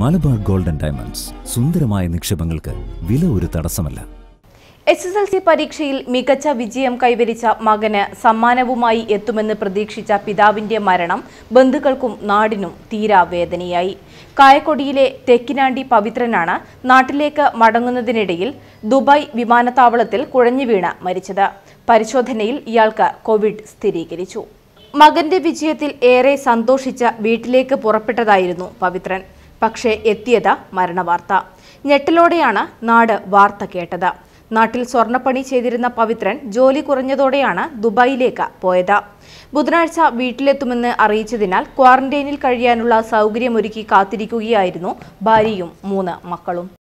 Malabar golden diamonds സുന്ദരമായ നിക്ഷേപങ്ങൾക്ക് വില ഒരു തടസ്സമല്ല എസ് എസ് എൽ സി പരീക്ഷയിൽ മികച്ച വിജയം കൈവരിച്ച മകന് സമ്മാനവുമായി എത്തുമെന്ന് പ്രതീക്ഷിച്ച പിതാവിന്റെ മരണം ബന്ധുക്കൾക്കും നാടിനും തീരാവേദനയായി കായക്കൊടിയിലെ തെക്കിനാണ്ടി പവിത്രനാണ് നാട്ടിലേക്ക് മടങ്ങുന്നതിനിടയിൽ ദുബായ് വിമാനത്താവളത്തിൽ കുഴഞ്ഞു മരിച്ചത് പരിശോധനയിൽ ഇയാൾക്ക് കോവിഡ് സ്ഥിരീകരിച്ചു മകന്റെ വിജയത്തിൽ ഏറെ സന്തോഷിച്ച വീട്ടിലേക്ക് പുറപ്പെട്ടതായിരുന്നു പവിത്രൻ പക്ഷേ എത്തിയത് മരണവാർത്ത ഞെട്ടലോടെയാണ് നാട് വാർത്ത കേട്ടത് നാട്ടിൽ സ്വർണ്ണപ്പണി ചെയ്തിരുന്ന പവിത്രൻ ജോലി കുറഞ്ഞതോടെയാണ് ദുബായിലേക്ക് പോയത് ബുധനാഴ്ച വീട്ടിലെത്തുമെന്ന് അറിയിച്ചതിനാൽ ക്വാറന്റൈനിൽ കഴിയാനുള്ള സൗകര്യമൊരുക്കി കാത്തിരിക്കുകയായിരുന്നു ഭാര്യയും മൂന്ന് മക്കളും